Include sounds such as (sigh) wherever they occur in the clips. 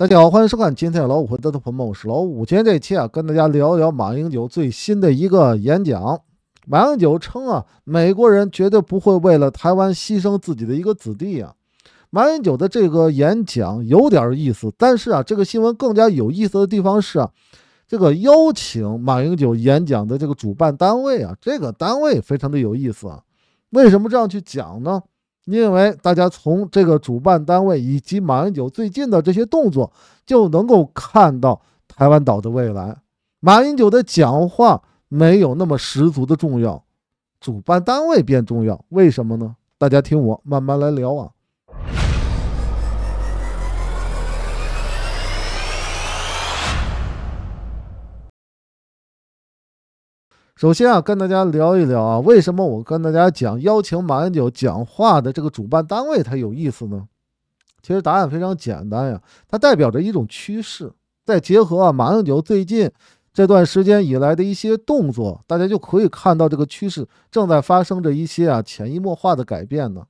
大家好，欢迎收看《天的老五的朋友普梦》。是老五，今天这期啊，跟大家聊一聊马英九最新的一个演讲。马英九称啊，美国人绝对不会为了台湾牺牲自己的一个子弟啊。马英九的这个演讲有点意思，但是啊，这个新闻更加有意思的地方是啊，这个邀请马英九演讲的这个主办单位啊，这个单位非常的有意思啊。为什么这样去讲呢？因为大家从这个主办单位以及马英九最近的这些动作，就能够看到台湾岛的未来。马英九的讲话没有那么十足的重要，主办单位变重要，为什么呢？大家听我慢慢来聊啊。首先啊，跟大家聊一聊啊，为什么我跟大家讲邀请马英九讲话的这个主办单位才有意思呢？其实答案非常简单呀，它代表着一种趋势。再结合啊马英九最近这段时间以来的一些动作，大家就可以看到这个趋势正在发生着一些啊潜移默化的改变呢。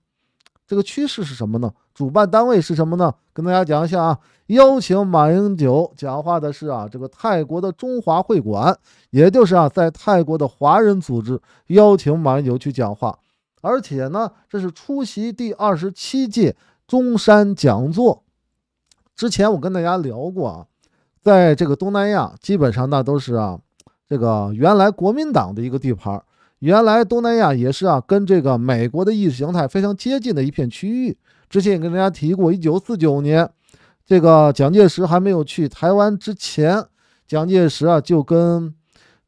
这个趋势是什么呢？主办单位是什么呢？跟大家讲一下啊，邀请马英九讲话的是啊，这个泰国的中华会馆，也就是啊，在泰国的华人组织邀请马英九去讲话，而且呢，这是出席第二十七届中山讲座。之前我跟大家聊过啊，在这个东南亚基本上那都是啊，这个原来国民党的一个地盘原来东南亚也是啊，跟这个美国的意识形态非常接近的一片区域。之前也跟大家提过，一九四九年，这个蒋介石还没有去台湾之前，蒋介石啊就跟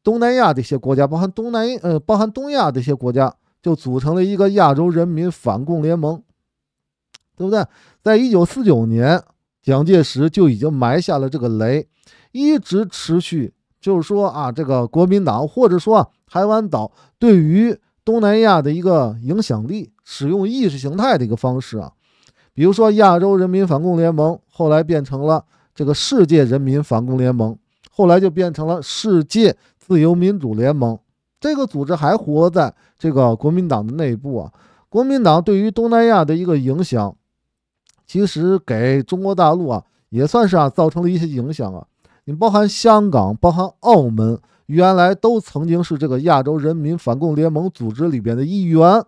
东南亚这些国家，包含东南呃包含东亚这些国家，就组成了一个亚洲人民反共联盟，对不对？在一九四九年，蒋介石就已经埋下了这个雷，一直持续，就是说啊，这个国民党或者说。台湾岛对于东南亚的一个影响力，使用意识形态的一个方式啊，比如说亚洲人民反共联盟，后来变成了这个世界人民反共联盟，后来就变成了世界自由民主联盟。这个组织还活在这个国民党的内部啊。国民党对于东南亚的一个影响，其实给中国大陆啊，也算是啊，造成了一些影响啊。你包含香港，包含澳门。原来都曾经是这个亚洲人民反共联盟组织里边的一员，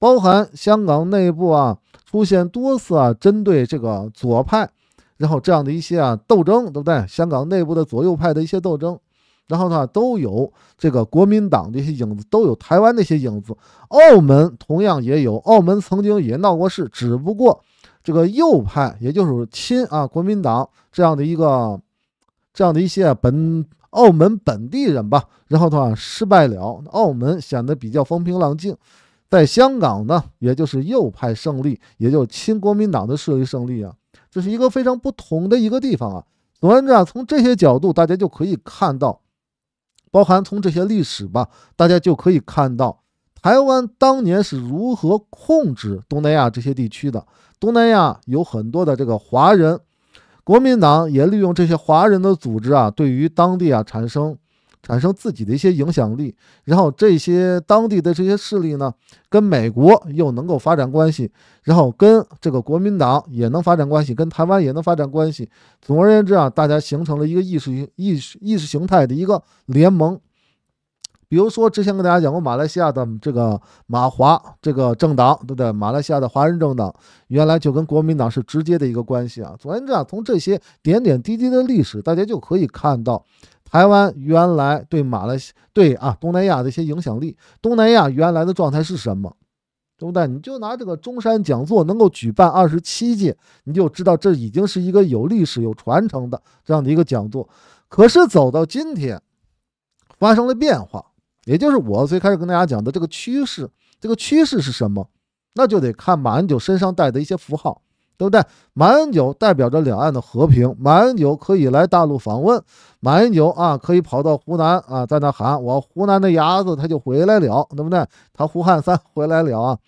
包含香港内部啊出现多次啊针对这个左派，然后这样的一些啊斗争，对不对？香港内部的左右派的一些斗争，然后呢都有这个国民党的一些影子，都有台湾那些影子，澳门同样也有，澳门曾经也闹过事，只不过这个右派也就是亲啊国民党这样的一个这样的一些本。澳门本地人吧，然后的话失败了，澳门显得比较风平浪静，在香港呢，也就是右派胜利，也就亲国民党的势力胜利啊，这是一个非常不同的一个地方啊。总而言之啊，从这些角度大家就可以看到，包含从这些历史吧，大家就可以看到台湾当年是如何控制东南亚这些地区的。东南亚有很多的这个华人。国民党也利用这些华人的组织啊，对于当地啊产生产生自己的一些影响力。然后这些当地的这些势力呢，跟美国又能够发展关系，然后跟这个国民党也能发展关系，跟台湾也能发展关系。总而言之啊，大家形成了一个意识、意识、意识形态的一个联盟。比如说，之前跟大家讲过马来西亚的这个马华这个政党，对不对？马来西亚的华人政党原来就跟国民党是直接的一个关系啊。总而言之啊，从这些点点滴滴的历史，大家就可以看到台湾原来对马来、对啊东南亚的一些影响力。东南亚原来的状态是什么，对不对？你就拿这个中山讲座能够举办二十七届，你就知道这已经是一个有历史、有传承的这样的一个讲座。可是走到今天，发生了变化。也就是我最开始跟大家讲的这个趋势，这个趋势是什么？那就得看马恩九身上带的一些符号，对不对？马恩九代表着两岸的和平，马恩九可以来大陆访问，马恩九啊可以跑到湖南啊，在那喊我湖南的伢子他就回来了，对不对？他胡汉三 (laughs) 回来了啊。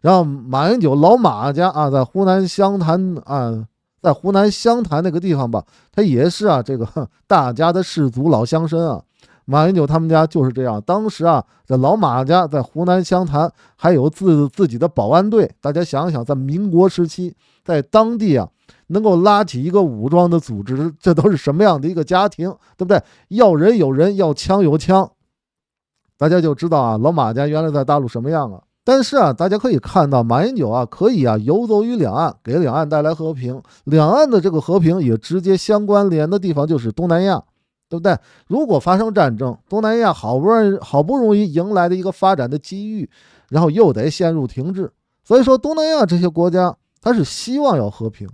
然后马恩九老马家啊，在湖南湘潭啊，在湖南湘潭那个地方吧，他也是啊，这个 (laughs) 大家的世族老乡绅啊。马英九他们家就是这样。当时啊，这老马家在湖南湘潭还有自自己的保安队。大家想想，在民国时期，在当地啊，能够拉起一个武装的组织，这都是什么样的一个家庭，对不对？要人有人，要枪有枪。大家就知道啊，老马家原来在大陆什么样了。但是啊，大家可以看到，马英九啊，可以啊，游走于两岸，给两岸带来和平。两岸的这个和平也直接相关联的地方就是东南亚。对不对？如果发生战争，东南亚好不容易好不容易迎来的一个发展的机遇，然后又得陷入停滞。所以说，东南亚这些国家，它是希望要和平。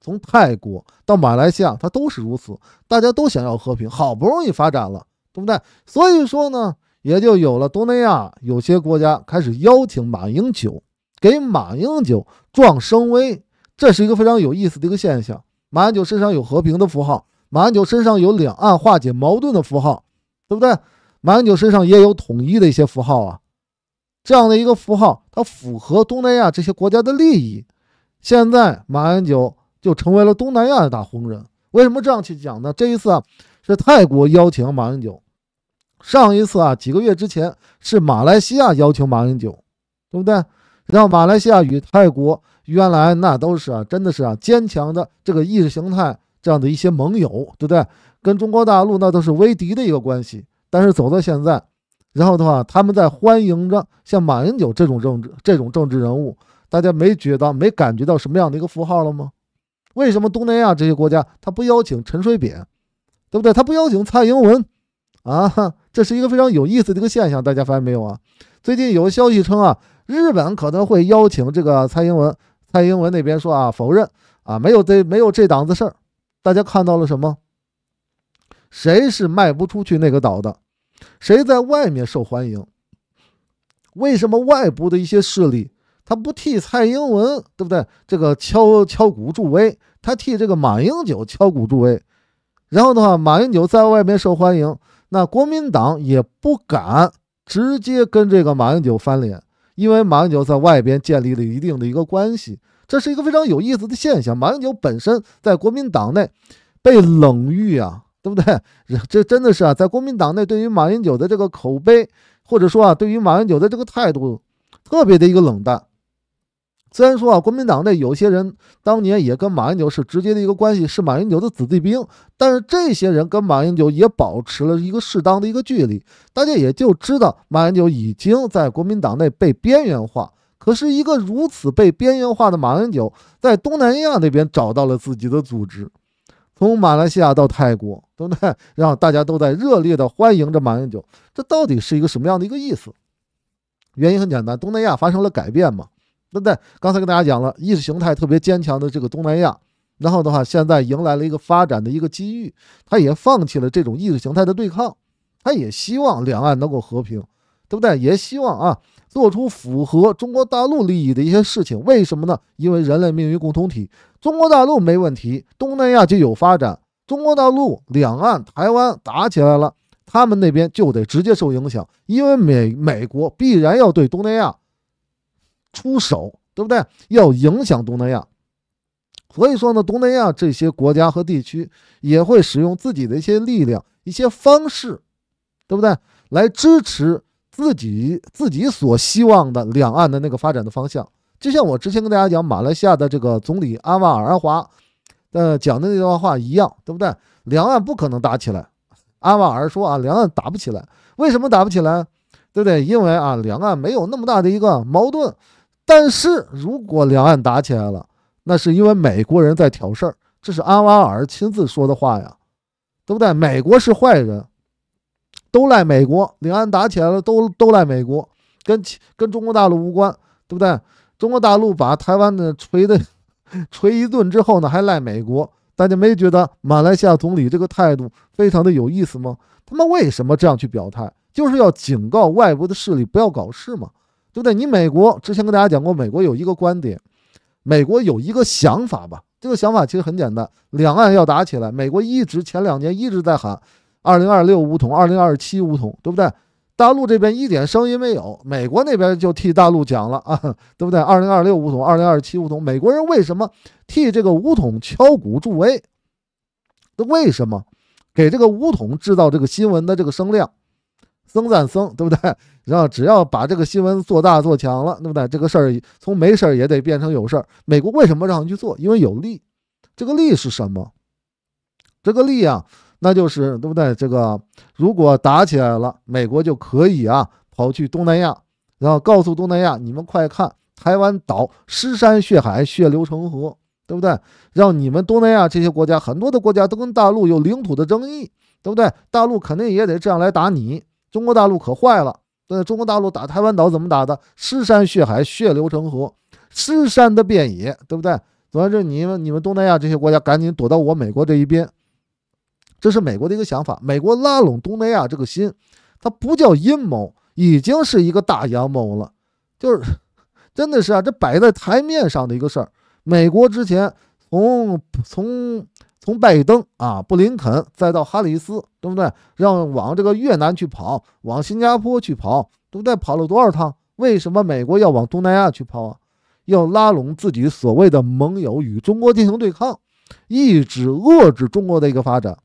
从泰国到马来西亚，它都是如此，大家都想要和平，好不容易发展了，对不对？所以说呢，也就有了东南亚有些国家开始邀请马英九，给马英九壮声威，这是一个非常有意思的一个现象。马英九身上有和平的符号。马英九身上有两岸化解矛盾的符号，对不对？马英九身上也有统一的一些符号啊，这样的一个符号，它符合东南亚这些国家的利益。现在马英九就成为了东南亚的大红人。为什么这样去讲呢？这一次啊，是泰国邀请马英九；上一次啊，几个月之前是马来西亚邀请马英九，对不对？让马来西亚与泰国原来那都是啊，真的是啊，坚强的这个意识形态。这样的一些盟友，对不对？跟中国大陆那都是为敌的一个关系。但是走到现在，然后的话，他们在欢迎着像马英九这种政治、这种政治人物。大家没觉得、没感觉到什么样的一个符号了吗？为什么东南亚这些国家他不邀请陈水扁，对不对？他不邀请蔡英文啊？这是一个非常有意思的一个现象，大家发现没有啊？最近有消息称啊，日本可能会邀请这个蔡英文。蔡英文那边说啊，否认啊，没有这没有这档子事儿。大家看到了什么？谁是卖不出去那个岛的？谁在外面受欢迎？为什么外部的一些势力他不替蔡英文，对不对？这个敲敲鼓助威，他替这个马英九敲鼓助威。然后的话，马英九在外面受欢迎，那国民党也不敢直接跟这个马英九翻脸，因为马英九在外边建立了一定的一个关系。这是一个非常有意思的现象。马英九本身在国民党内被冷遇啊，对不对？这真的是啊，在国民党内对于马英九的这个口碑，或者说啊，对于马英九的这个态度，特别的一个冷淡。虽然说啊，国民党内有些人当年也跟马英九是直接的一个关系，是马英九的子弟兵，但是这些人跟马英九也保持了一个适当的一个距离。大家也就知道，马英九已经在国民党内被边缘化。可是，一个如此被边缘化的马英九，在东南亚那边找到了自己的组织，从马来西亚到泰国，对不对？然后大家都在热烈的欢迎着马英九，这到底是一个什么样的一个意思？原因很简单，东南亚发生了改变嘛，对不对？刚才跟大家讲了，意识形态特别坚强的这个东南亚，然后的话，现在迎来了一个发展的一个机遇，他也放弃了这种意识形态的对抗，他也希望两岸能够和平。对不对？也希望啊，做出符合中国大陆利益的一些事情。为什么呢？因为人类命运共同体，中国大陆没问题，东南亚就有发展。中国大陆两岸台湾打起来了，他们那边就得直接受影响，因为美美国必然要对东南亚出手，对不对？要影响东南亚。所以说呢，东南亚这些国家和地区也会使用自己的一些力量、一些方式，对不对？来支持。自己自己所希望的两岸的那个发展的方向，就像我之前跟大家讲马来西亚的这个总理阿瓦尔阿华，呃讲的那段话一样，对不对？两岸不可能打起来。阿瓦尔说啊，两岸打不起来，为什么打不起来？对不对？因为啊，两岸没有那么大的一个矛盾。但是如果两岸打起来了，那是因为美国人在挑事儿，这是阿瓦尔亲自说的话呀，对不对？美国是坏人。都赖美国，两岸打起来了，都都赖美国，跟跟中国大陆无关，对不对？中国大陆把台湾的锤的 (laughs) 锤一顿之后呢，还赖美国，大家没觉得马来西亚总理这个态度非常的有意思吗？他们为什么这样去表态？就是要警告外国的势力不要搞事嘛，对不对？你美国之前跟大家讲过，美国有一个观点，美国有一个想法吧？这个想法其实很简单，两岸要打起来，美国一直前两年一直在喊。二零二六五统，二零二七五统，对不对？大陆这边一点声音没有，美国那边就替大陆讲了啊，对不对？二零二六五统，二零二七五统，美国人为什么替这个五统敲鼓助威？那为什么给这个五统制造这个新闻的这个声量，增赞增，对不对？(laughs) 然后只要把这个新闻做大做强了，对不对？这个事儿从没事儿也得变成有事儿。美国为什么让你去做？因为有利，这个利是什么？这个利啊。那就是对不对？这个如果打起来了，美国就可以啊，跑去东南亚，然后告诉东南亚，你们快看，台湾岛尸山血海，血流成河，对不对？让你们东南亚这些国家，很多的国家都跟大陆有领土的争议，对不对？大陆肯定也得这样来打你。中国大陆可坏了，对中国大陆打台湾岛怎么打的？尸山血海，血流成河，尸山的遍野，对不对？总之，你们你们东南亚这些国家赶紧躲到我美国这一边。这是美国的一个想法，美国拉拢东南亚这个心，它不叫阴谋，已经是一个大阳谋了。就是真的是啊，这摆在台面上的一个事儿。美国之前从从从拜登啊、布林肯再到哈里斯，对不对？让往这个越南去跑，往新加坡去跑，对不对？跑了多少趟？为什么美国要往东南亚去跑啊？要拉拢自己所谓的盟友与中国进行对抗，抑制遏制中国的一个发展？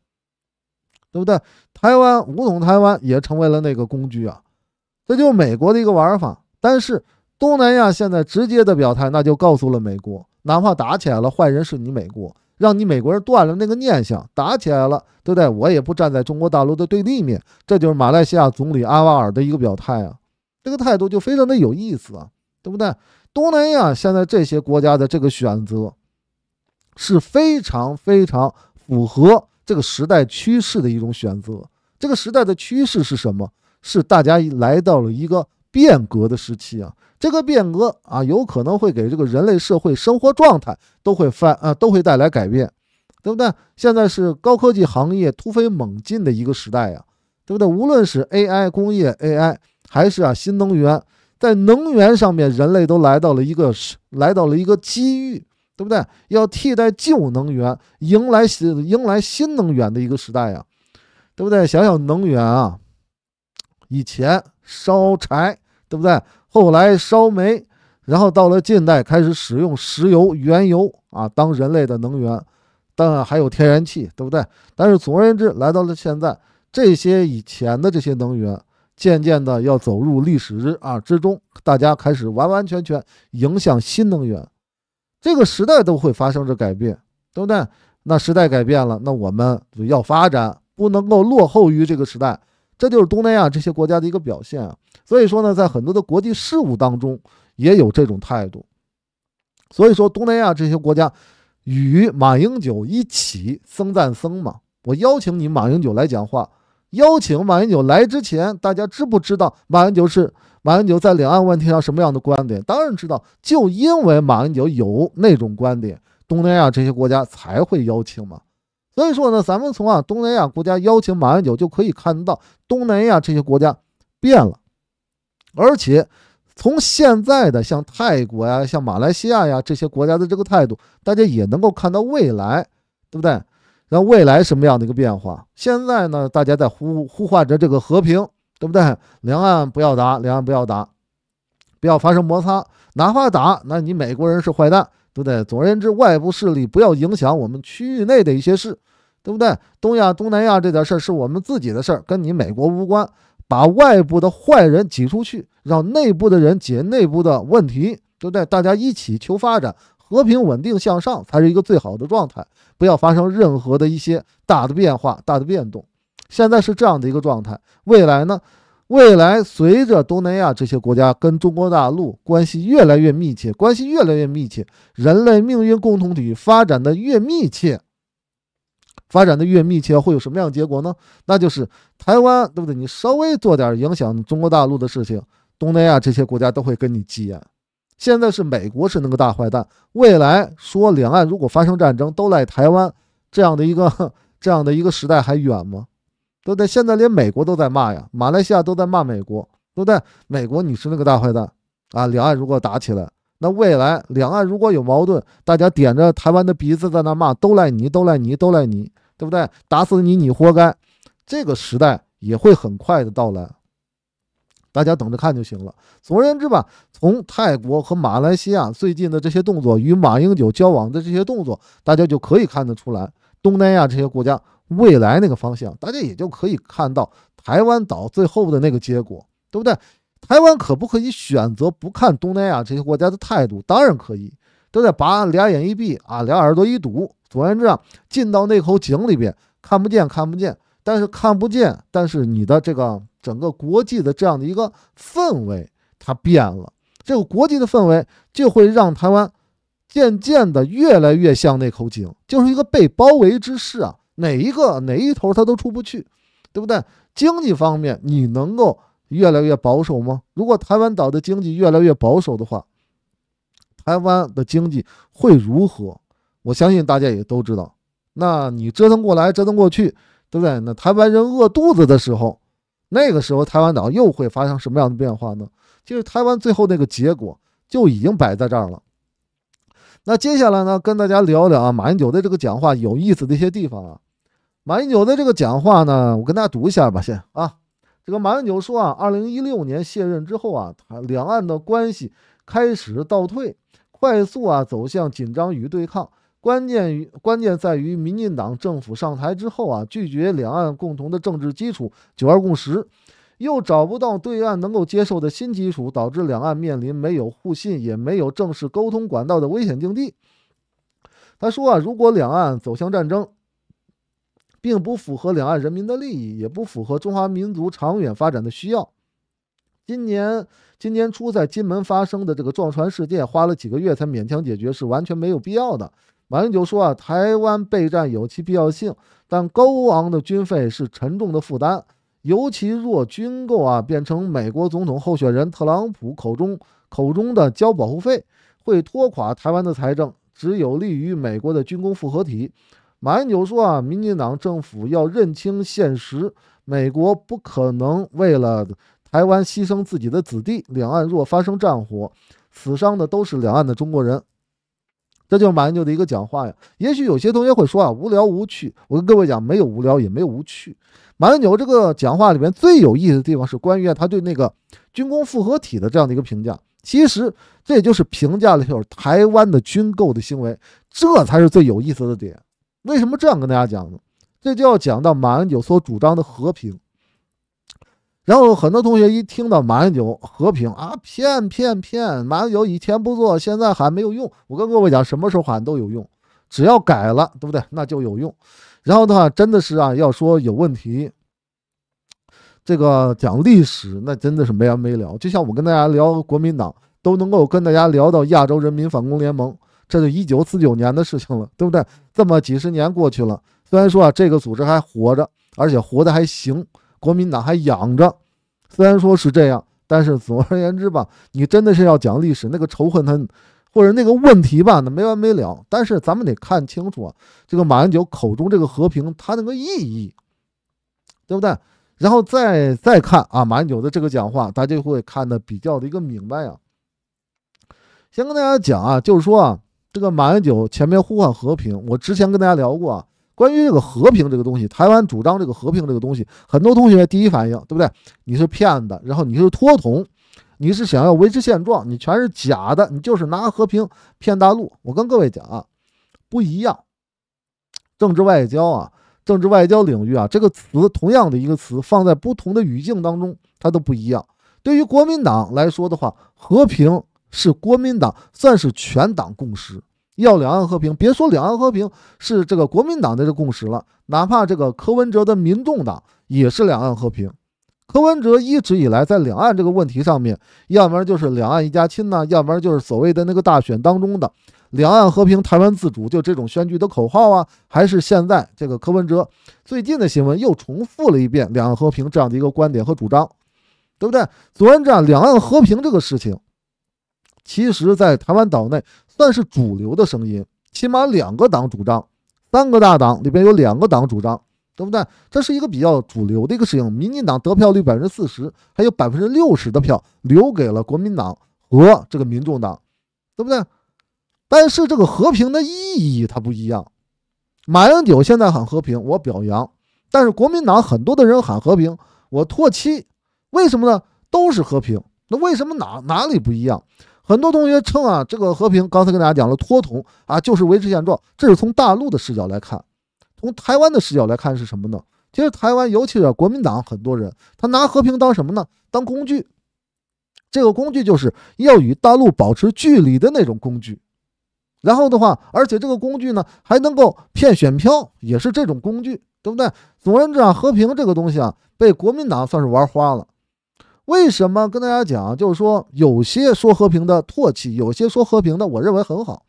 对不对？台湾武统台湾也成为了那个工具啊，这就是美国的一个玩法。但是东南亚现在直接的表态，那就告诉了美国，哪怕打起来了，坏人是你美国，让你美国人断了那个念想。打起来了，对不对？我也不站在中国大陆的对立面。这就是马来西亚总理阿瓦尔的一个表态啊，这个态度就非常的有意思啊，对不对？东南亚现在这些国家的这个选择，是非常非常符合。这个时代趋势的一种选择。这个时代的趋势是什么？是大家来到了一个变革的时期啊！这个变革啊，有可能会给这个人类社会生活状态都会翻啊，都会带来改变，对不对？现在是高科技行业突飞猛进的一个时代呀，对不对？无论是 AI 工业 AI，还是啊新能源，在能源上面，人类都来到了一个来到了一个机遇。对不对？要替代旧能源，迎来新迎来新能源的一个时代呀，对不对？想想能源啊，以前烧柴，对不对？后来烧煤，然后到了近代开始使用石油、原油啊当人类的能源，当然还有天然气，对不对？但是总而言之，来到了现在，这些以前的这些能源渐渐的要走入历史啊之中，大家开始完完全全影响新能源。这个时代都会发生着改变，对不对？那时代改变了，那我们要发展，不能够落后于这个时代，这就是东南亚这些国家的一个表现啊。所以说呢，在很多的国际事务当中也有这种态度。所以说，东南亚这些国家与马英九一起“僧赞僧”嘛。我邀请你马英九来讲话。邀请马英九来之前，大家知不知道马英九是？马英九在两岸问题上什么样的观点？当然知道，就因为马英九有那种观点，东南亚这些国家才会邀请嘛。所以说呢，咱们从啊东南亚国家邀请马英九就可以看到，东南亚这些国家变了，而且从现在的像泰国呀、像马来西亚呀这些国家的这个态度，大家也能够看到未来，对不对？那未来什么样的一个变化？现在呢，大家在呼呼唤着这个和平。对不对？两岸不要打，两岸不要打，不要发生摩擦。哪怕打，那你美国人是坏蛋，对不对？总而言之，外部势力不要影响我们区域内的一些事，对不对？东亚、东南亚这点事儿是我们自己的事儿，跟你美国无关。把外部的坏人挤出去，让内部的人解内部的问题，对不对？大家一起求发展，和平稳定向上才是一个最好的状态。不要发生任何的一些大的变化、大的变动。现在是这样的一个状态，未来呢？未来随着东南亚这些国家跟中国大陆关系越来越密切，关系越来越密切，人类命运共同体发展的越密切，发展的越密切，会有什么样的结果呢？那就是台湾，对不对？你稍微做点影响中国大陆的事情，东南亚这些国家都会跟你急眼。现在是美国是那个大坏蛋，未来说两岸如果发生战争，都赖台湾这样的一个 (laughs) 这样的一个时代还远吗？对不对？现在，连美国都在骂呀，马来西亚都在骂美国，对不对？美国，你是那个大坏蛋啊！两岸如果打起来，那未来两岸如果有矛盾，大家点着台湾的鼻子在那骂，都赖你，都赖你，都赖你，对不对？打死你，你活该！这个时代也会很快的到来，大家等着看就行了。总而言之吧，从泰国和马来西亚最近的这些动作，与马英九交往的这些动作，大家就可以看得出来，东南亚这些国家。未来那个方向，大家也就可以看到台湾岛最后的那个结果，对不对？台湾可不可以选择不看东南亚这些国家的态度？当然可以，都在把俩眼一闭啊，俩耳朵一堵，总而言之啊，进到那口井里边看不见，看不见，但是看不见，但是你的这个整个国际的这样的一个氛围它变了，这个国际的氛围就会让台湾渐渐的越来越像那口井，就是一个被包围之势啊。哪一个哪一头他都出不去，对不对？经济方面你能够越来越保守吗？如果台湾岛的经济越来越保守的话，台湾的经济会如何？我相信大家也都知道。那你折腾过来折腾过去，对不对？那台湾人饿肚子的时候，那个时候台湾岛又会发生什么样的变化呢？其实台湾最后那个结果就已经摆在这儿了。那接下来呢，跟大家聊聊啊，马英九的这个讲话有意思的一些地方啊。马英九的这个讲话呢，我跟大家读一下吧。先啊，这个马英九说啊，二零一六年卸任之后啊，他两岸的关系开始倒退，快速啊走向紧张与对抗。关键于关键在于，民进党政府上台之后啊，拒绝两岸共同的政治基础“九二共识”，又找不到对岸能够接受的新基础，导致两岸面临没有互信也没有正式沟通管道的危险境地。他说啊，如果两岸走向战争，并不符合两岸人民的利益，也不符合中华民族长远发展的需要。今年今年初在金门发生的这个撞船事件，花了几个月才勉强解决，是完全没有必要的。马英九说啊，台湾备战有其必要性，但高昂的军费是沉重的负担，尤其若军购啊变成美国总统候选人特朗普口中口中的交保护费，会拖垮台湾的财政，只有利于美国的军工复合体。马英九说啊，民进党政府要认清现实，美国不可能为了台湾牺牲自己的子弟。两岸若发生战火，死伤的都是两岸的中国人。这就是马英九的一个讲话呀。也许有些同学会说啊，无聊无趣。我跟各位讲，没有无聊，也没有无趣。马英九这个讲话里面最有意思的地方是关于他对那个军工复合体的这样的一个评价。其实这也就是评价了一下台湾的军购的行为，这才是最有意思的点。为什么这样跟大家讲呢？这就要讲到马英九所主张的和平。然后很多同学一听到马英九和平啊，骗骗骗！马英九以前不做，现在喊没有用。我跟各位讲，什么时候喊都有用，只要改了，对不对？那就有用。然后的话，真的是啊，要说有问题，这个讲历史那真的是没完没了。就像我跟大家聊国民党，都能够跟大家聊到亚洲人民反攻联盟。这就一九四九年的事情了，对不对？这么几十年过去了，虽然说啊，这个组织还活着，而且活得还行，国民党还养着。虽然说是这样，但是总而言之吧，你真的是要讲历史，那个仇恨它，或者那个问题吧，那没完没了。但是咱们得看清楚啊，这个马英九口中这个和平，它那个意义，对不对？然后再再看啊，马英九的这个讲话，大家会看的比较的一个明白啊。先跟大家讲啊，就是说啊。这个马英九前面呼唤和平，我之前跟大家聊过啊，关于这个和平这个东西，台湾主张这个和平这个东西，很多同学第一反应对不对？你是骗子，然后你是脱同，你是想要维持现状，你全是假的，你就是拿和平骗大陆。我跟各位讲啊，不一样，政治外交啊，政治外交领域啊，这个词同样的一个词放在不同的语境当中，它都不一样。对于国民党来说的话，和平是国民党算是全党共识。要两岸和平，别说两岸和平是这个国民党的这共识了，哪怕这个柯文哲的民众党也是两岸和平。柯文哲一直以来在两岸这个问题上面，要不然就是两岸一家亲呐，要不然就是所谓的那个大选当中的两岸和平、台湾自主，就这种选举的口号啊，还是现在这个柯文哲最近的新闻又重复了一遍两岸和平这样的一个观点和主张，对不对？昨天这样，两岸和平这个事情，其实在台湾岛内。算是主流的声音，起码两个党主张，三个大党里边有两个党主张，对不对？这是一个比较主流的一个事情。民进党得票率百分之四十，还有百分之六十的票留给了国民党和这个民众党，对不对？但是这个和平的意义它不一样。马英九现在喊和平，我表扬；但是国民党很多的人喊和平，我唾弃。为什么呢？都是和平，那为什么哪哪里不一样？很多同学称啊，这个和平刚才跟大家讲了，脱同啊就是维持现状，这是从大陆的视角来看，从台湾的视角来看是什么呢？其实台湾，尤其是国民党很多人，他拿和平当什么呢？当工具，这个工具就是要与大陆保持距离的那种工具。然后的话，而且这个工具呢，还能够骗选票，也是这种工具，对不对？总而言之啊，和平这个东西啊，被国民党算是玩花了。为什么跟大家讲？就是说，有些说和平的唾弃，有些说和平的，我认为很好，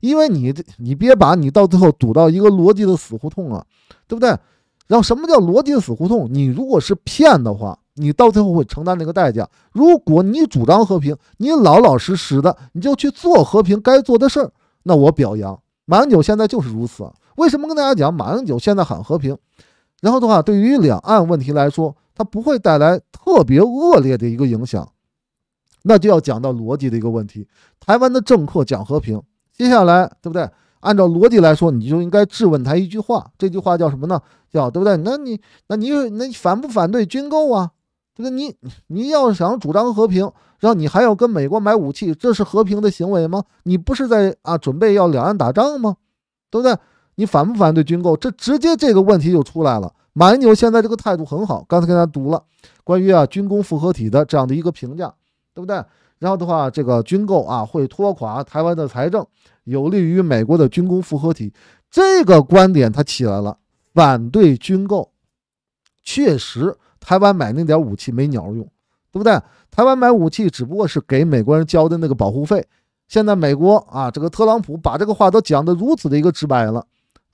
因为你，你别把你到最后堵到一个逻辑的死胡同啊，对不对？然后什么叫逻辑的死胡同？你如果是骗的话，你到最后会承担那个代价。如果你主张和平，你老老实实的，你就去做和平该做的事儿，那我表扬马英九现在就是如此。为什么跟大家讲马英九现在喊和平？然后的话，对于两岸问题来说。它不会带来特别恶劣的一个影响，那就要讲到逻辑的一个问题。台湾的政客讲和平，接下来对不对？按照逻辑来说，你就应该质问他一句话，这句话叫什么呢？叫对不对？那你那你那你反不反对军购啊？对不对？你你要想主张和平，然后你还要跟美国买武器，这是和平的行为吗？你不是在啊准备要两岸打仗吗？对不对？你反不反对军购？这直接这个问题就出来了。马英九现在这个态度很好，刚才给大家读了关于啊军工复合体的这样的一个评价，对不对？然后的话，这个军购啊会拖垮台湾的财政，有利于美国的军工复合体，这个观点他起来了，反对军购。确实，台湾买那点武器没鸟用，对不对？台湾买武器只不过是给美国人交的那个保护费。现在美国啊，这个特朗普把这个话都讲得如此的一个直白了。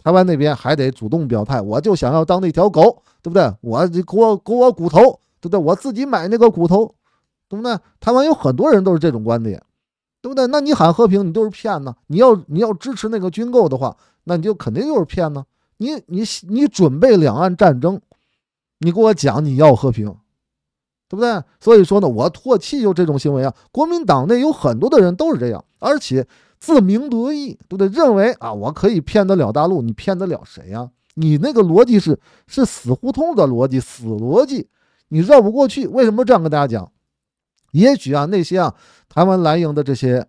台湾那边还得主动表态，我就想要当那条狗，对不对？我给我给我骨头，对不对？我自己买那个骨头，对不对？台湾有很多人都是这种观点，对不对？那你喊和平，你都是骗呢。你要你要支持那个军购的话，那你就肯定又是骗呢。你你你准备两岸战争，你给我讲你要和平，对不对？所以说呢，我唾弃就这种行为啊！国民党内有很多的人都是这样，而且。自鸣得意，对不对？认为啊，我可以骗得了大陆，你骗得了谁呀？你那个逻辑是是死胡同的逻辑，死逻辑，你绕不过去。为什么这样跟大家讲？也许啊，那些啊台湾蓝营的这些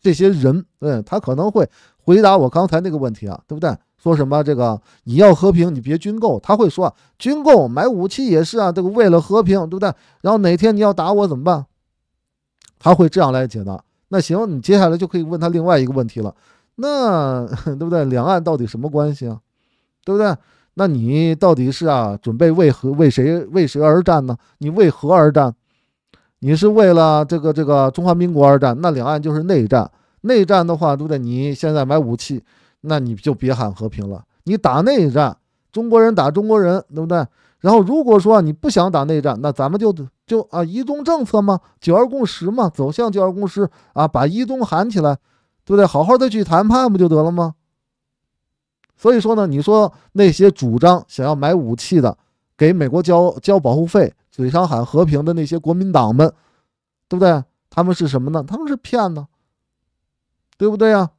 这些人，嗯，他可能会回答我刚才那个问题啊，对不对？说什么这个你要和平，你别军购，他会说军购买武器也是啊，这个为了和平，对不对？然后哪天你要打我怎么办？他会这样来解答。那行，你接下来就可以问他另外一个问题了。那 (laughs) 对不对？两岸到底什么关系啊？对不对？那你到底是啊，准备为何为谁为谁而战呢？你为何而战？你是为了这个这个中华民国而战？那两岸就是内战。内战的话，对不对？你现在买武器，那你就别喊和平了。你打内战，中国人打中国人，对不对？然后如果说你不想打内战，那咱们就。就啊，一中政策嘛，九二共识嘛，走向九二共识啊，把一中喊起来，对不对？好好的去谈判不就得了吗？所以说呢，你说那些主张想要买武器的，给美国交交保护费，嘴上喊和平的那些国民党们，对不对？他们是什么呢？他们是骗子，对不对呀？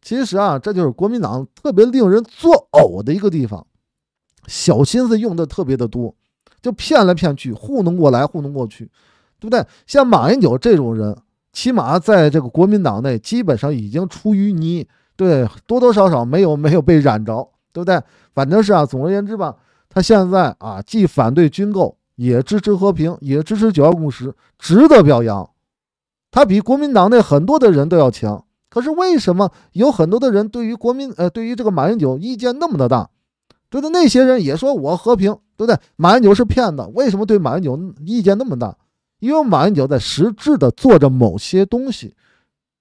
其实啊，这就是国民党特别令人作呕的一个地方，小心思用的特别的多。就骗来骗去，糊弄过来糊弄过去，对不对？像马英九这种人，起码在这个国民党内，基本上已经出淤泥，对，多多少少没有没有被染着，对不对？反正是啊，总而言之吧，他现在啊，既反对军购，也支持和平，也支持九二共识，值得表扬。他比国民党内很多的人都要强。可是为什么有很多的人对于国民呃，对于这个马英九意见那么的大？对的，那些人也说我和平。对不对？马英九是骗子，为什么对马英九意见那么大？因为马英九在实质的做着某些东西，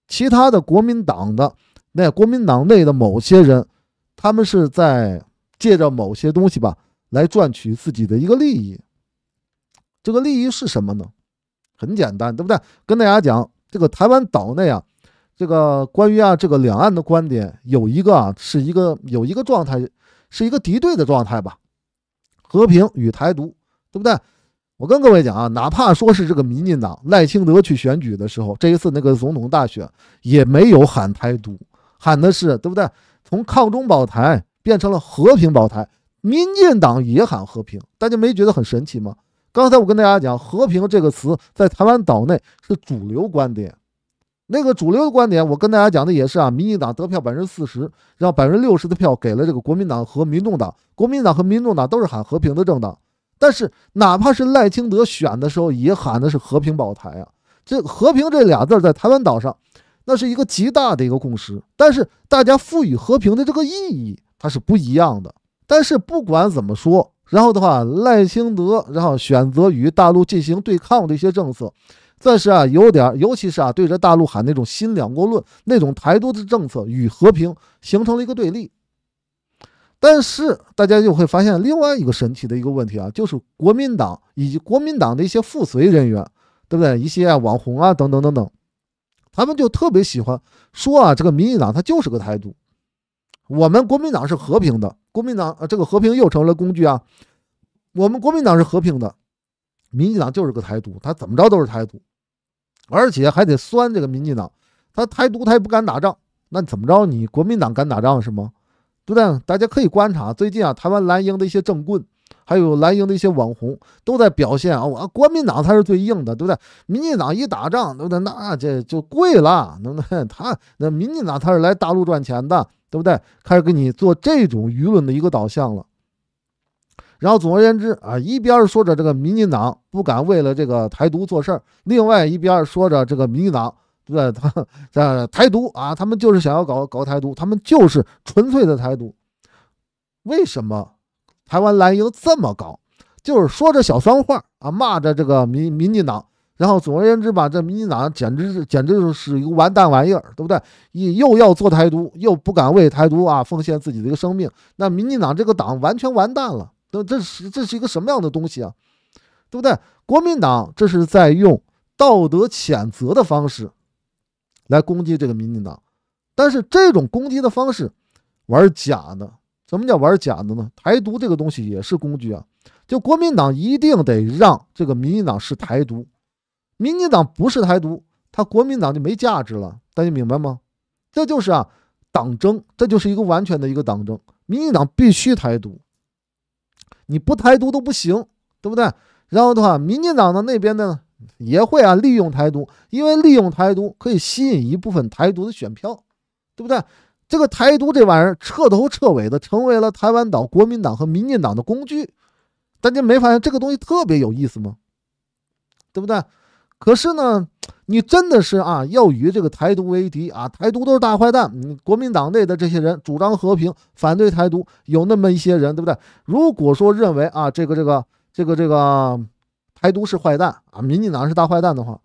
其他的国民党的那国民党内的某些人，他们是在借着某些东西吧，来赚取自己的一个利益。这个利益是什么呢？很简单，对不对？跟大家讲，这个台湾岛内啊，这个关于啊这个两岸的观点，有一个啊是一个有一个状态，是一个敌对的状态吧。和平与台独，对不对？我跟各位讲啊，哪怕说是这个民进党赖清德去选举的时候，这一次那个总统大选也没有喊台独，喊的是对不对？从抗中保台变成了和平保台，民进党也喊和平，大家没觉得很神奇吗？刚才我跟大家讲，和平这个词在台湾岛内是主流观点。那个主流的观点，我跟大家讲的也是啊，民进党得票百分之四十，让百分之六十的票给了这个国民党和民众党。国民党和民众党都是喊和平的政党，但是哪怕是赖清德选的时候，也喊的是和平保台啊。这和平这俩字儿在台湾岛上，那是一个极大的一个共识。但是大家赋予和平的这个意义，它是不一样的。但是不管怎么说，然后的话，赖清德然后选择与大陆进行对抗的一些政策。暂时啊，有点，尤其是啊，对着大陆喊那种“新两国论”那种台独的政策与和平形成了一个对立。但是大家就会发现另外一个神奇的一个问题啊，就是国民党以及国民党的一些附随人员，对不对？一些网红啊等等等等，他们就特别喜欢说啊，这个民进党他就是个台独，我们国民党是和平的，国民党呃这个和平又成为了工具啊，我们国民党是和平的，民进党就是个台独，他怎么着都是台独。而且还得酸这个民进党，他台独他也不敢打仗，那怎么着？你国民党敢打仗是吗？对不对？大家可以观察最近啊台湾蓝鹰的一些政棍，还有蓝鹰的一些网红都在表现啊，我国民党才是最硬的，对不对？民进党一打仗，那那这就贵了，能不？他那民进党他是来大陆赚钱的，对不对？开始给你做这种舆论的一个导向了。然后，总而言之啊，一边说着这个民进党不敢为了这个台独做事儿，另外一边说着这个民进党，对不对？在台独啊，他们就是想要搞搞台独，他们就是纯粹的台独。为什么台湾蓝营这么搞？就是说着小酸话啊，骂着这个民民进党。然后，总而言之吧，这民进党简直是，简直就是一个完蛋玩意儿，对不对？你又要做台独，又不敢为台独啊奉献自己的一个生命，那民进党这个党完全完蛋了。那这是这是一个什么样的东西啊？对不对？国民党这是在用道德谴责的方式来攻击这个民进党，但是这种攻击的方式玩假的。什么叫玩假的呢？台独这个东西也是工具啊。就国民党一定得让这个民进党是台独，民进党不是台独，他国民党就没价值了。大家明白吗？这就是啊党争，这就是一个完全的一个党争。民进党必须台独。你不台独都不行，对不对？然后的话，民进党的那边呢也会啊利用台独，因为利用台独可以吸引一部分台独的选票，对不对？这个台独这玩意儿彻头彻尾的成为了台湾岛国民党和民进党的工具，大家没发现这个东西特别有意思吗？对不对？可是呢？你真的是啊，要与这个台独为敌啊！台独都是大坏蛋，国民党内的这些人主张和平，反对台独，有那么一些人，对不对？如果说认为啊，这个这个这个这个台独是坏蛋啊，民进党是大坏蛋的话，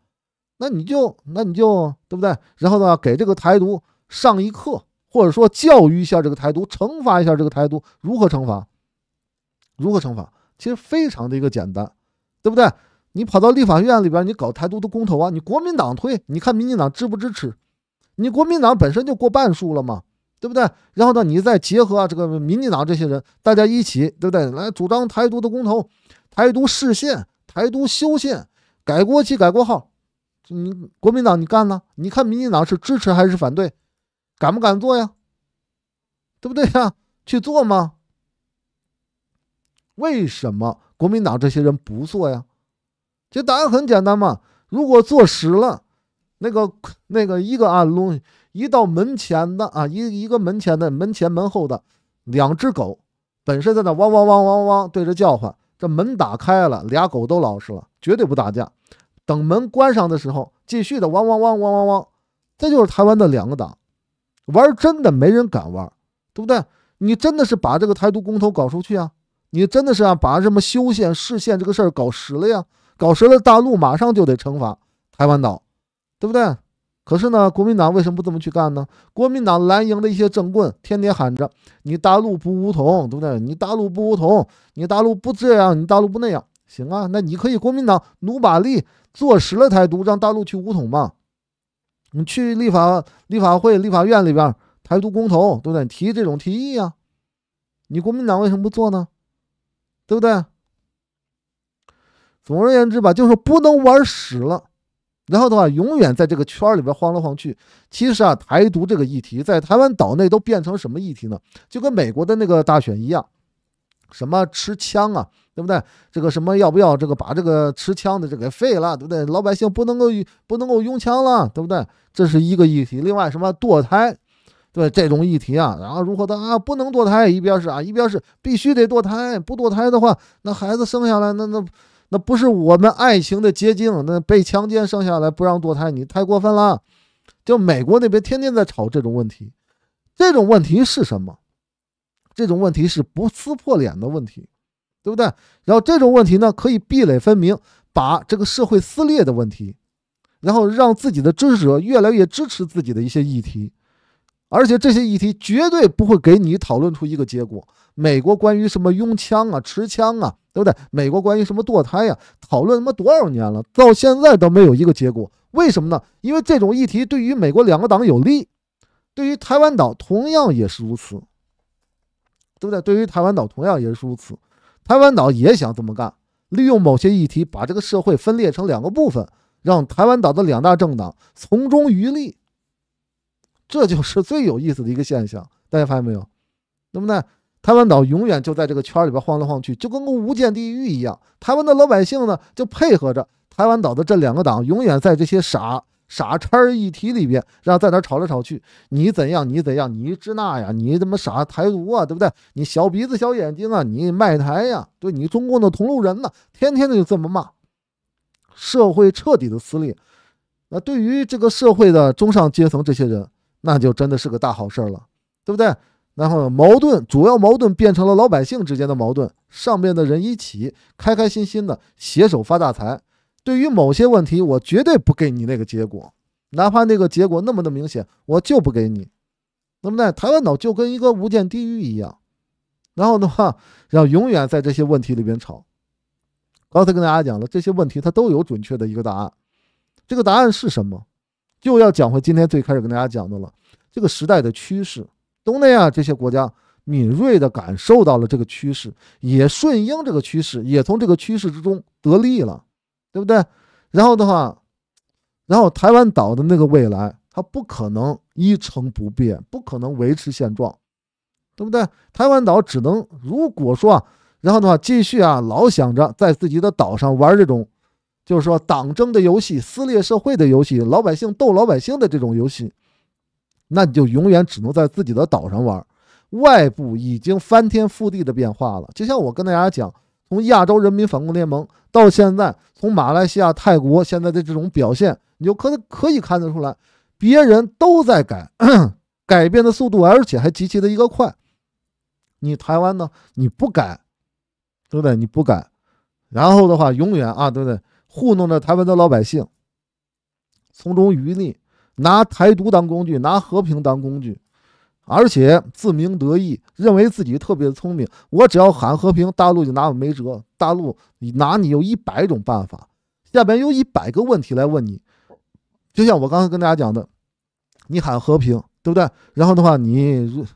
那你就那你就对不对？然后呢，给这个台独上一课，或者说教育一下这个台独，惩罚一下这个台独，如何惩罚？如何惩罚？其实非常的一个简单，对不对？你跑到立法院里边，你搞台独的公投啊！你国民党推，你看民进党支不支持？你国民党本身就过半数了嘛，对不对？然后呢，你再结合这个民进党这些人，大家一起，对不对？来主张台独的公投、台独示宪、台独修宪、改国旗、改国号，你国民党你干呢？你看民进党是支持还是反对？敢不敢做呀？对不对呀？去做吗？为什么国民党这些人不做呀？其实答案很简单嘛，如果做实了，那个那个一个啊，龙一到门前的啊，一一个门前的门前门后的两只狗，本身在那汪汪汪汪汪对着叫唤，这门打开了，俩狗都老实了，绝对不打架。等门关上的时候，继续的汪汪汪汪汪汪。这就是台湾的两个党玩真的，没人敢玩，对不对？你真的是把这个台独公投搞出去啊？你真的是啊，把什么修宪、释宪这个事儿搞实了呀？搞实了，大陆马上就得惩罚台湾岛，对不对？可是呢，国民党为什么不这么去干呢？国民党蓝营的一些政棍天天喊着“你大陆不武统，对不对？你大陆不武统，你大陆不这样，你大陆不那样，行啊？那你可以国民党努把力，坐实了台独，让大陆去武统嘛。你去立法、立法会、立法院里边，台独公投，对不对？提这种提议啊，你国民党为什么不做呢？对不对？总而言之吧，就是不能玩屎了，然后的话，永远在这个圈里边晃来晃去。其实啊，台独这个议题在台湾岛内都变成什么议题呢？就跟美国的那个大选一样，什么持枪啊，对不对？这个什么要不要这个把这个持枪的这个废了，对不对？老百姓不能够不能够拥枪了，对不对？这是一个议题。另外什么堕胎，对这种议题啊，然后如何的啊不能堕胎，一边是啊一边是必须得堕胎，不堕胎的话，那孩子生下来那那。那不是我们爱情的结晶，那被强奸生下来不让堕胎，你太过分了。就美国那边天天在吵这种问题，这种问题是什么？这种问题是不撕破脸的问题，对不对？然后这种问题呢，可以壁垒分明，把这个社会撕裂的问题，然后让自己的支持者越来越支持自己的一些议题，而且这些议题绝对不会给你讨论出一个结果。美国关于什么拥枪啊、持枪啊。对不对？美国关于什么堕胎呀，讨论他妈多少年了，到现在都没有一个结果。为什么呢？因为这种议题对于美国两个党有利，对于台湾岛同样也是如此，对不对？对于台湾岛同样也是如此，台湾岛也想这么干，利用某些议题把这个社会分裂成两个部分，让台湾岛的两大政党从中渔利，这就是最有意思的一个现象。大家发现没有？那么呢？台湾岛永远就在这个圈里边晃来晃去，就跟个无间地狱一样。台湾的老百姓呢，就配合着台湾岛的这两个党，永远在这些傻傻叉议题里边，然后在那吵来吵去。你怎样？你怎样？你支那呀？你怎么傻台独啊？对不对？你小鼻子小眼睛啊？你卖台呀？对你中共的同路人呢？天天的就这么骂，社会彻底的撕裂。那对于这个社会的中上阶层这些人，那就真的是个大好事了，对不对？然后矛盾，主要矛盾变成了老百姓之间的矛盾。上边的人一起开开心心的携手发大财。对于某些问题，我绝对不给你那个结果，哪怕那个结果那么的明显，我就不给你。那么在台湾岛就跟一个无间地狱一样，然后的话，让永远在这些问题里边吵。刚才跟大家讲了，这些问题它都有准确的一个答案。这个答案是什么？就要讲回今天最开始跟大家讲的了，这个时代的趋势。东南亚这些国家敏锐地感受到了这个趋势，也顺应这个趋势，也从这个趋势之中得利了，对不对？然后的话，然后台湾岛的那个未来，它不可能一成不变，不可能维持现状，对不对？台湾岛只能如果说啊，然后的话继续啊，老想着在自己的岛上玩这种，就是说党争的游戏、撕裂社会的游戏、老百姓斗老百姓的这种游戏。那你就永远只能在自己的岛上玩，外部已经翻天覆地的变化了。就像我跟大家讲，从亚洲人民反共联盟到现在，从马来西亚、泰国现在的这种表现，你就可可以看得出来，别人都在改，(clears throat) 改变的速度而且还极其的一个快。你台湾呢，你不改，对不对？你不改，然后的话，永远啊，对不对？糊弄着台湾的老百姓，从中渔利。拿台独当工具，拿和平当工具，而且自鸣得意，认为自己特别聪明。我只要喊和平，大陆就拿我没辙。大陆，拿你有一百种办法，下边有一百个问题来问你。就像我刚才跟大家讲的，你喊和平，对不对？然后的话，你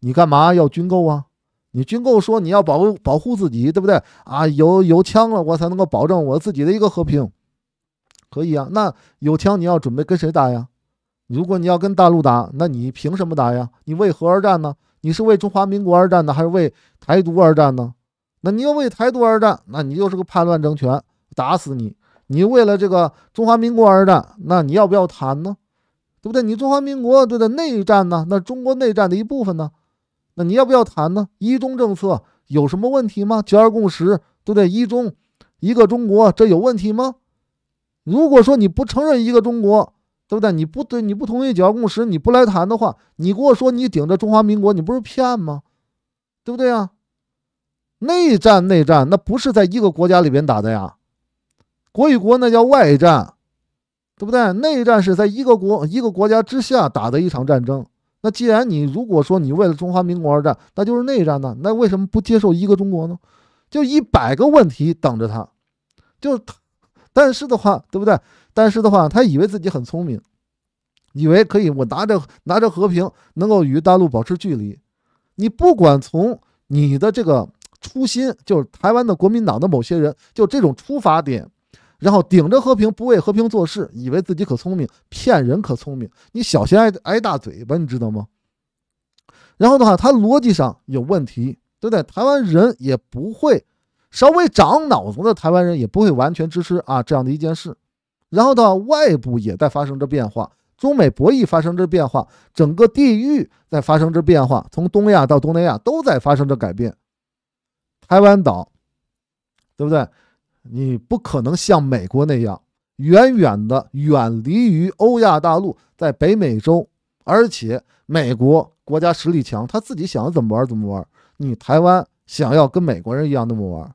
你干嘛要军购啊？你军购说你要保保护自己，对不对？啊，有有枪了，我才能够保证我自己的一个和平。可以啊，那有枪你要准备跟谁打呀？如果你要跟大陆打，那你凭什么打呀？你为何而战呢？你是为中华民国而战呢，还是为台独而战呢？那你要为台独而战，那你就是个叛乱政权，打死你！你为了这个中华民国而战，那你要不要谈呢？对不对？你中华民国对的内战呢？那中国内战的一部分呢？那你要不要谈呢？一中政策有什么问题吗？九二共识不对？一中，一个中国，这有问题吗？如果说你不承认一个中国，对不对？你不对，你不同意九二共识，你不来谈的话，你跟我说你顶着中华民国，你不是骗吗？对不对啊？内战内战那不是在一个国家里边打的呀，国与国那叫外战，对不对？内战是在一个国一个国家之下打的一场战争。那既然你如果说你为了中华民国而战，那就是内战呢。那为什么不接受一个中国呢？就一百个问题等着他，就但是的话，对不对？但是的话，他以为自己很聪明，以为可以我拿着拿着和平能够与大陆保持距离。你不管从你的这个初心，就是台湾的国民党的某些人，就这种出发点，然后顶着和平不为和平做事，以为自己可聪明，骗人可聪明，你小心挨挨大嘴巴，你知道吗？然后的话，他逻辑上有问题，对不对？台湾人也不会，稍微长脑子的台湾人也不会完全支持啊这样的一件事。然后到外部也在发生着变化，中美博弈发生着变化，整个地域在发生着变化，从东亚到东南亚都在发生着改变。台湾岛，对不对？你不可能像美国那样远远的远离于欧亚大陆，在北美洲，而且美国国家实力强，他自己想怎么玩怎么玩。你台湾想要跟美国人一样那么玩，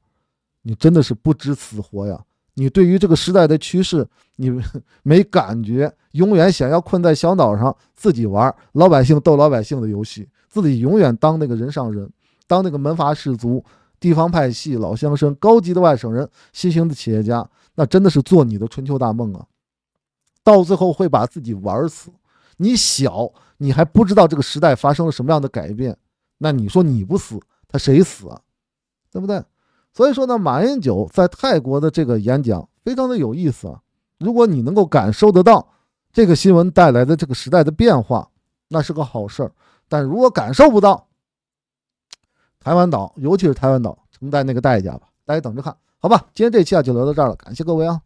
你真的是不知死活呀！你对于这个时代的趋势，你 (laughs) 没感觉，永远想要困在小岛上自己玩，老百姓逗老百姓的游戏，自己永远当那个人上人，当那个门阀士族、地方派系、老乡绅、高级的外省人、新兴的企业家，那真的是做你的春秋大梦啊！到最后会把自己玩死。你小，你还不知道这个时代发生了什么样的改变，那你说你不死，他谁死啊？对不对？所以说呢，马英九在泰国的这个演讲非常的有意思啊。如果你能够感受得到这个新闻带来的这个时代的变化，那是个好事儿。但如果感受不到，台湾岛尤其是台湾岛承担那个代价吧，大家等着看，好吧。今天这期啊就聊到这儿了，感谢各位啊。